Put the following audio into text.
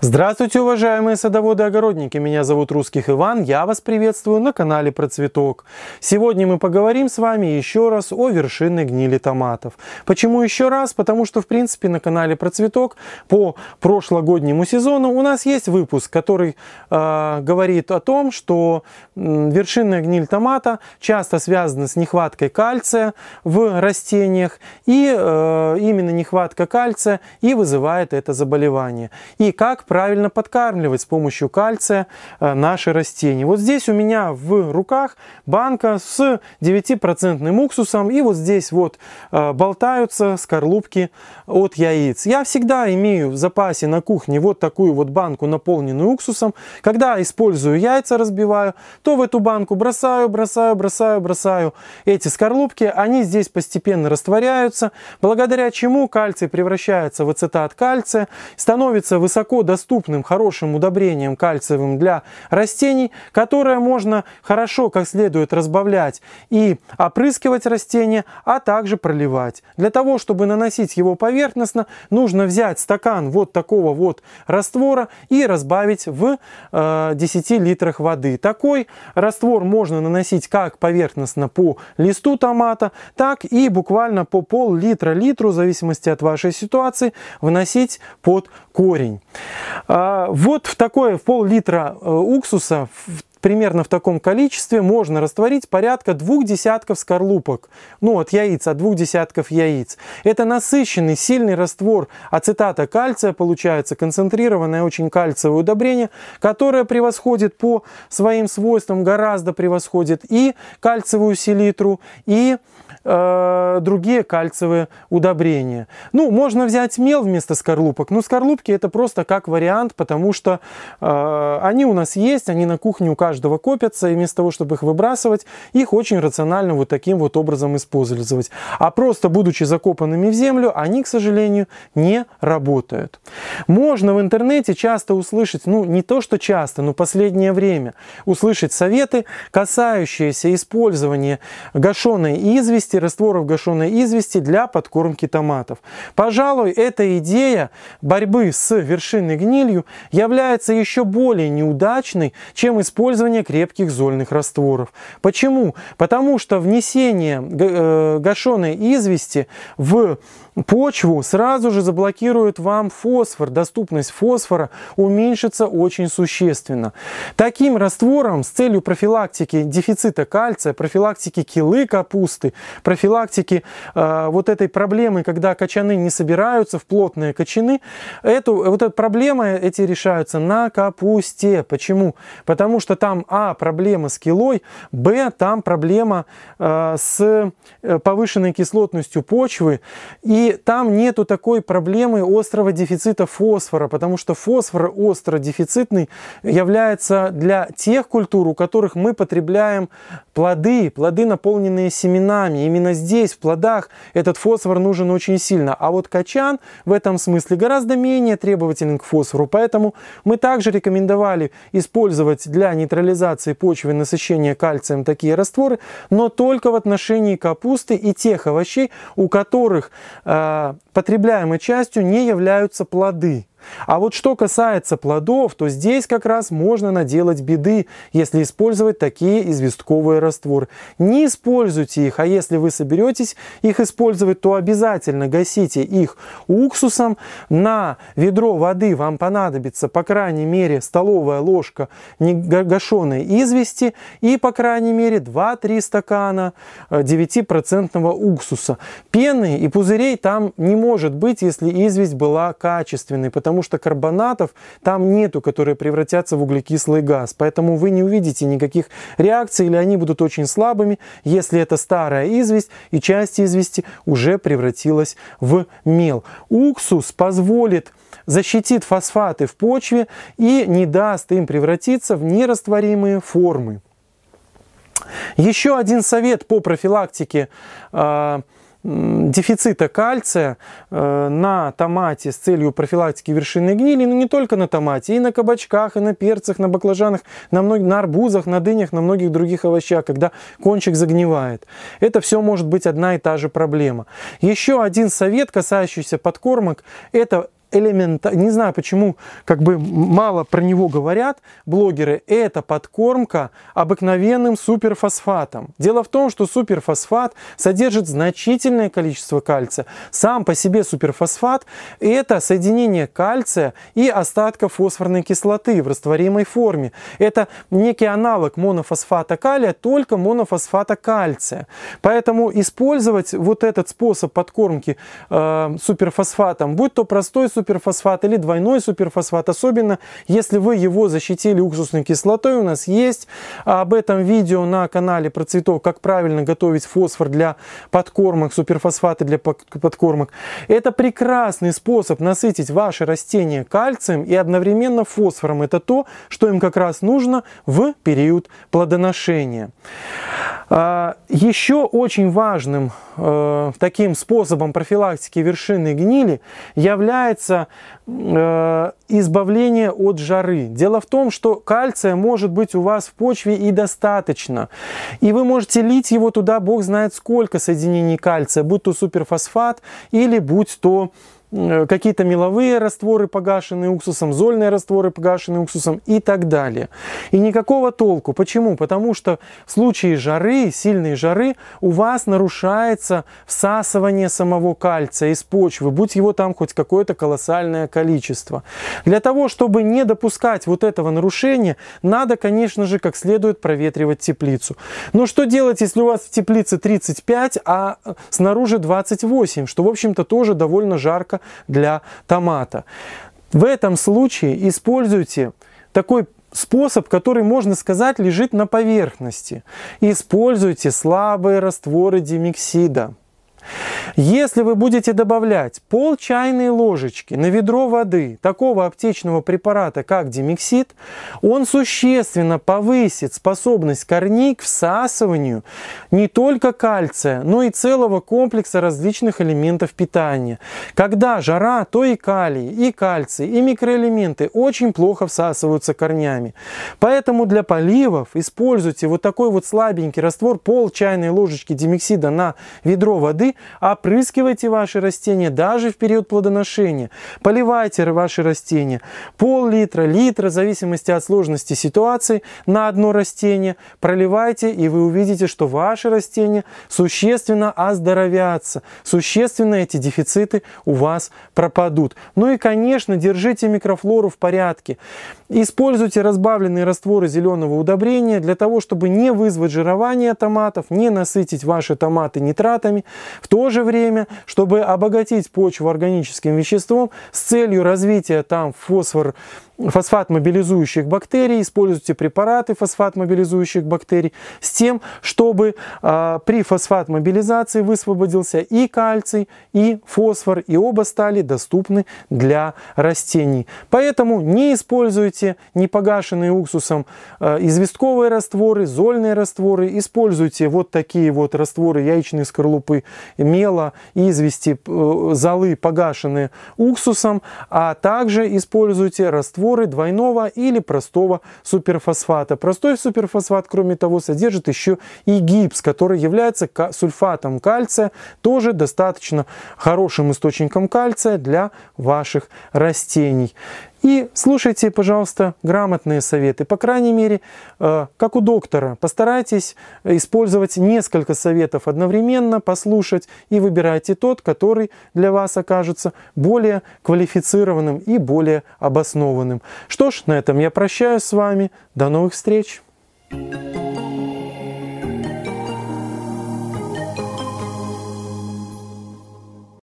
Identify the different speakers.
Speaker 1: Здравствуйте, уважаемые садоводы и огородники! Меня зовут Русских Иван, я вас приветствую на канале Про Цветок. Сегодня мы поговорим с вами еще раз о вершинной гнили томатов. Почему еще раз? Потому что, в принципе, на канале Про Цветок по прошлогоднему сезону у нас есть выпуск, который э, говорит о том, что вершинная гниль томата часто связана с нехваткой кальция в растениях, и э, именно нехватка кальция и вызывает это заболевание. И как правильно подкармливать с помощью кальция э, наши растения. Вот здесь у меня в руках банка с 9% уксусом и вот здесь вот э, болтаются скорлупки от яиц. Я всегда имею в запасе на кухне вот такую вот банку, наполненную уксусом. Когда использую яйца, разбиваю, то в эту банку бросаю, бросаю, бросаю, бросаю эти скорлупки. Они здесь постепенно растворяются, благодаря чему кальций превращается в ацетат кальция, становится высоко доступным доступным хорошим удобрением кальциевым для растений, которое можно хорошо как следует разбавлять и опрыскивать растения, а также проливать. Для того, чтобы наносить его поверхностно, нужно взять стакан вот такого вот раствора и разбавить в э, 10 литрах воды. Такой раствор можно наносить как поверхностно по листу томата, так и буквально по пол-литра литру, в зависимости от вашей ситуации, вносить под корень. А, вот в такое в пол-литра э, уксуса, в примерно в таком количестве можно растворить порядка двух десятков скорлупок, ну от яиц, от двух десятков яиц. Это насыщенный, сильный раствор ацетата кальция, получается концентрированное очень кальциевое удобрение, которое превосходит по своим свойствам, гораздо превосходит и кальциевую селитру, и э, другие кальциевые удобрения. Ну, можно взять мел вместо скорлупок, но скорлупки это просто как вариант, потому что э, они у нас есть, они на кухне у каждого каждого копятся, и вместо того, чтобы их выбрасывать, их очень рационально вот таким вот образом использовать. А просто будучи закопанными в землю, они, к сожалению, не работают. Можно в интернете часто услышать, ну не то что часто, но последнее время, услышать советы, касающиеся использования гашеной извести, растворов гашеной извести для подкормки томатов. Пожалуй, эта идея борьбы с вершинной гнилью является еще более неудачной, чем использование использование крепких зольных растворов. Почему? Потому что внесение э, гашеной извести в почву, сразу же заблокируют вам фосфор. Доступность фосфора уменьшится очень существенно. Таким раствором с целью профилактики дефицита кальция, профилактики килы капусты, профилактики э, вот этой проблемы, когда кочаны не собираются в плотные кочаны, эту, вот эту проблему эти решаются на капусте. Почему? Потому что там, а, проблема с килой, б, там проблема э, с э, повышенной кислотностью почвы и там нету такой проблемы острого дефицита фосфора, потому что фосфор остро дефицитный является для тех культур, у которых мы потребляем плоды, плоды, наполненные семенами. Именно здесь, в плодах, этот фосфор нужен очень сильно. А вот качан в этом смысле гораздо менее требователен к фосфору, поэтому мы также рекомендовали использовать для нейтрализации почвы насыщения кальцием такие растворы, но только в отношении капусты и тех овощей, у которых э, Э, потребляемой частью не являются плоды. А вот что касается плодов, то здесь как раз можно наделать беды, если использовать такие известковые растворы. Не используйте их, а если вы соберетесь их использовать, то обязательно гасите их уксусом. На ведро воды вам понадобится, по крайней мере, столовая ложка гашеной извести и, по крайней мере, 2-3 стакана 9% э, уксуса. Пены и пузырей там не может быть, если известь была качественной, потому потому что карбонатов там нету, которые превратятся в углекислый газ. Поэтому вы не увидите никаких реакций или они будут очень слабыми, если это старая известь и часть извести уже превратилась в мел. Уксус позволит защитит фосфаты в почве и не даст им превратиться в нерастворимые формы. Еще один совет по профилактике э, дефицита кальция э, на томате с целью профилактики вершины гнили, но не только на томате, и на кабачках, и на перцах, на баклажанах, на, мног... на арбузах, на дынях, на многих других овощах, когда кончик загнивает. Это все может быть одна и та же проблема. Еще один совет, касающийся подкормок, это элемента, не знаю почему, как бы мало про него говорят блогеры, это подкормка обыкновенным суперфосфатом. Дело в том, что суперфосфат содержит значительное количество кальция. Сам по себе суперфосфат – это соединение кальция и остатка фосфорной кислоты в растворимой форме. Это некий аналог монофосфата калия, только монофосфата кальция. Поэтому использовать вот этот способ подкормки э, суперфосфатом, будь то простой суперфосфат или двойной суперфосфат, особенно если вы его защитили уксусной кислотой. У нас есть об этом видео на канале про цветок, как правильно готовить фосфор для подкормок, суперфосфаты для подкормок. Это прекрасный способ насытить ваши растения кальцием и одновременно фосфором. Это то, что им как раз нужно в период плодоношения. А, Еще очень важным э, таким способом профилактики вершины гнили является э, избавление от жары. Дело в том, что кальция может быть у вас в почве и достаточно. И вы можете лить его туда бог знает сколько соединений кальция, будь то суперфосфат или будь то Э, какие-то меловые растворы, погашенные уксусом, зольные растворы, погашенные уксусом и так далее. И никакого толку. Почему? Потому что в случае жары, сильной жары, у вас нарушается всасывание самого кальция из почвы, будь его там хоть какое-то колоссальное количество. Для того, чтобы не допускать вот этого нарушения, надо, конечно же, как следует проветривать теплицу. Но что делать, если у вас в теплице 35, а снаружи 28, что, в общем-то, тоже довольно жарко для томата. В этом случае используйте такой способ, который, можно сказать, лежит на поверхности. Используйте слабые растворы димексида. Если вы будете добавлять пол чайной ложечки на ведро воды такого аптечного препарата, как Димексид, он существенно повысит способность корней к всасыванию не только кальция, но и целого комплекса различных элементов питания. Когда жара, то и калий, и кальций, и микроэлементы очень плохо всасываются корнями. Поэтому для поливов используйте вот такой вот слабенький раствор пол чайной ложечки Димексида на ведро воды, а опрыскивайте ваши растения даже в период плодоношения, поливайте ваши растения пол-литра, литра, в зависимости от сложности ситуации на одно растение, проливайте, и вы увидите, что ваши растения существенно оздоровятся, существенно эти дефициты у вас пропадут. Ну и, конечно, держите микрофлору в порядке. Используйте разбавленные растворы зеленого удобрения для того, чтобы не вызвать жирование томатов, не насытить ваши томаты нитратами. В то же время время, чтобы обогатить почву органическим веществом с целью развития там фосфор фосфат мобилизующих бактерий, используйте препараты фосфат мобилизующих бактерий с тем, чтобы э, при мобилизации высвободился и кальций, и фосфор, и оба стали доступны для растений. Поэтому не используйте непогашенные уксусом э, известковые растворы, зольные растворы, используйте вот такие вот растворы яичной скорлупы, мела, извести, э, золы погашенные уксусом, а также используйте раствор сборы двойного или простого суперфосфата. Простой суперфосфат, кроме того, содержит еще и гипс, который является сульфатом кальция, тоже достаточно хорошим источником кальция для ваших растений. И слушайте, пожалуйста, грамотные советы. По крайней мере, э, как у доктора, постарайтесь э, использовать несколько советов одновременно, послушать и выбирайте тот, который для вас окажется более квалифицированным и более обоснованным. Что ж, на этом я прощаюсь с вами. До новых встреч! Thank you.